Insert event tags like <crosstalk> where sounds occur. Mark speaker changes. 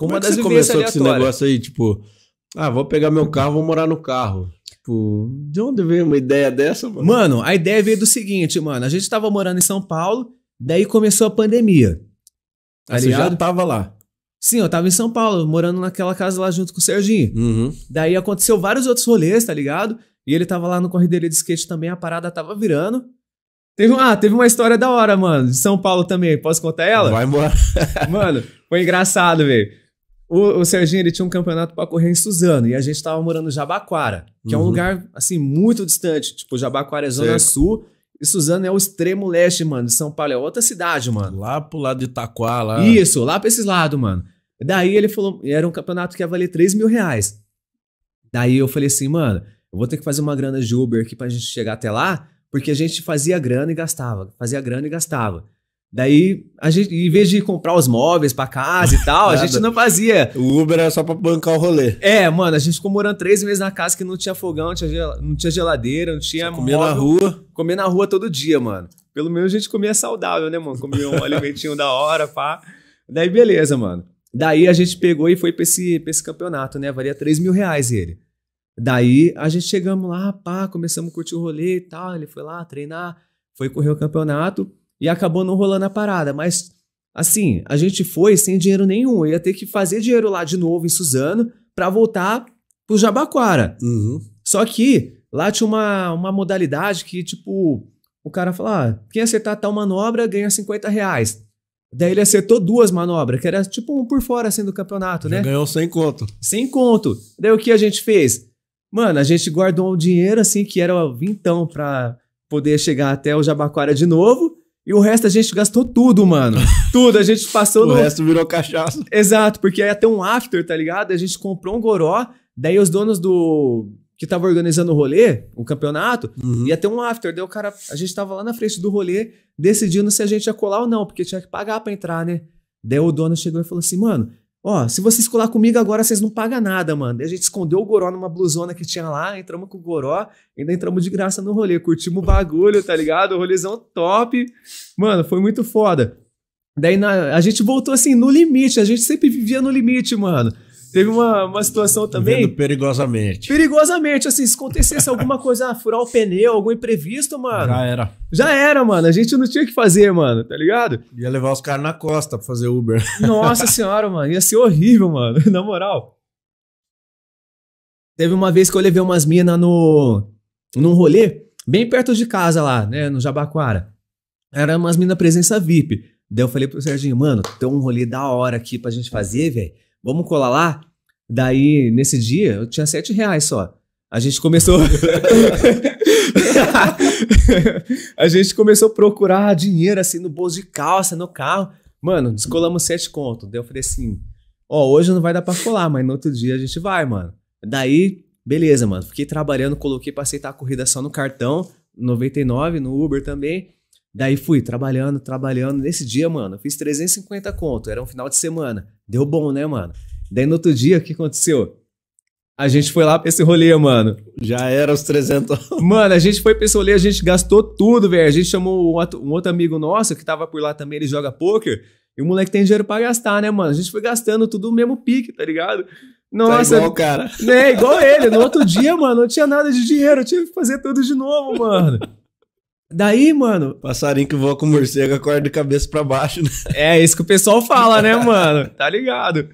Speaker 1: Como Uma é, é que você começou com esse negócio aí, tipo, ah, vou pegar meu carro, vou morar no carro? Tipo, de onde veio uma ideia dessa, mano? Mano, a ideia veio do seguinte, mano. A gente tava morando em São Paulo, daí começou a pandemia. Tá ah, você já tava lá? Sim, eu tava em São Paulo, morando naquela casa lá junto com o Serginho. Uhum. Daí aconteceu vários outros rolês, tá ligado? E ele tava lá no corredeiro de skate também, a parada tava virando. Teve, ah, teve uma história da hora, mano, de São Paulo também. Posso contar ela? Vai embora. mano, foi engraçado, velho o, o, Serginho ele tinha um campeonato para correr em Suzano e a gente estava morando em Jabaquara, que uhum. é um uhum. lugar assim muito distante. Tipo, Jabaquara é Zona Sei. Sul e Suzano é o extremo leste, mano, de São Paulo. É outra cidade, mano. Lá pro lado de Itaquá, lá. Isso, lá pra esses lados, mano. Daí ele falou, era um campeonato que ia valer 3 mil reais. Daí eu falei assim, mano, eu vou ter que fazer uma grana de Uber aqui pra gente chegar até lá, porque a gente fazia grana e gastava, fazia grana e gastava. Daí, a gente, em vez de comprar os móveis pra casa e <laughs> tal, a gente não fazia. O Uber era só pra bancar o rolê. É, mano, a gente ficou morando três meses na casa que não tinha fogão, não tinha, não tinha geladeira, não tinha. Comer na rua. Comer na rua todo dia, mano. Pelo menos a gente comia saudável, né, mano? Comia um <laughs> alimentinho da hora, pá. Daí, beleza, mano. Daí a gente pegou e foi pra esse, pra esse campeonato, né? Valia 3 mil reais ele. Daí a gente chegamos lá, pá, começamos a curtir o rolê e tal. Ele foi lá treinar, foi correr o campeonato e acabou não rolando a parada. Mas, assim, a gente foi sem dinheiro nenhum. Eu ia ter que fazer dinheiro lá de novo em Suzano para voltar pro Jabaquara. Uhum. Só que lá tinha uma, uma modalidade que, tipo, o cara fala: ah, quem acertar tal manobra ganha 50 reais. Daí ele acertou duas manobras, que era tipo um por fora assim do campeonato, Já né? Ganhou sem conto. Sem conto. Daí o que a gente fez? Mano, a gente guardou um dinheiro assim que era o vintão pra poder chegar até o Jabaquara de novo. E o resto a gente gastou tudo, mano. <laughs> Tudo, a gente passou o no. O resto virou cachaça. Exato, porque ia ter um after, tá ligado? A gente comprou um goró, daí os donos do. que tava organizando o rolê, o campeonato, uhum. ia ter um after. Daí o cara. A gente tava lá na frente do rolê, decidindo se a gente ia colar ou não, porque tinha que pagar pra entrar, né? Daí o dono chegou e falou assim, mano, Ó, se vocês colar comigo agora, vocês não pagam nada, mano. E a gente escondeu o goró numa blusona que tinha lá, entramos com o goró, ainda entramos de graça no rolê, curtimos o bagulho, tá ligado? O rolezão top. Mano, foi muito foda. Daí na, a gente voltou assim, no limite, a gente sempre vivia no limite, mano. Teve uma, uma situação também. perigosamente. Perigosamente, assim, se acontecesse alguma coisa, ah, furar o pneu, algum imprevisto, mano. Já era. Já era, mano. A gente não tinha o que fazer, mano, tá ligado? Ia levar os caras na costa pra fazer Uber. <laughs> Nossa senhora, mano. Ia ser horrível, mano. <laughs> Na moral. Teve uma vez que eu levei umas minas no. num rolê, bem perto de casa lá, né? No Jabaquara. Era umas minas presença VIP. Daí eu falei pro Serginho, mano, tem um rolê da hora aqui pra gente fazer, velho vamos colar lá? Daí, nesse dia, eu tinha sete reais só. A gente começou. <laughs> a gente começou a procurar dinheiro assim no bolso de calça, no carro. Mano, descolamos sete contos. Daí eu falei assim: Ó, oh, hoje não vai dar pra colar, mas no outro dia a gente vai, mano. Daí, beleza, mano. Fiquei trabalhando, coloquei pra aceitar a corrida só no cartão, 99, no Uber também. Daí fui trabalhando, trabalhando. Nesse dia, mano, eu fiz 350 conto. Era um final de semana. Deu bom, né, mano? Daí no outro dia, o que aconteceu? A gente foi lá pra esse rolê, mano. Já era os 300. <laughs> Mano, a gente foi pra esse rolê, a gente gastou tudo, velho. A gente chamou um outro amigo nosso que tava por lá também, ele joga poker. E o moleque tem dinheiro para gastar, né, mano? A gente foi gastando tudo no mesmo pique, tá ligado? Tá Nossa. Tá igual o cara. Né, igual ele. No outro dia, mano, não tinha nada de dinheiro. Eu tive que fazer tudo de novo, mano. <laughs> Daí, mano. Passarinho que voa com morcego acorda de cabeça para baixo, né? É isso que o pessoal fala, né, mano? <laughs> Tá ligado?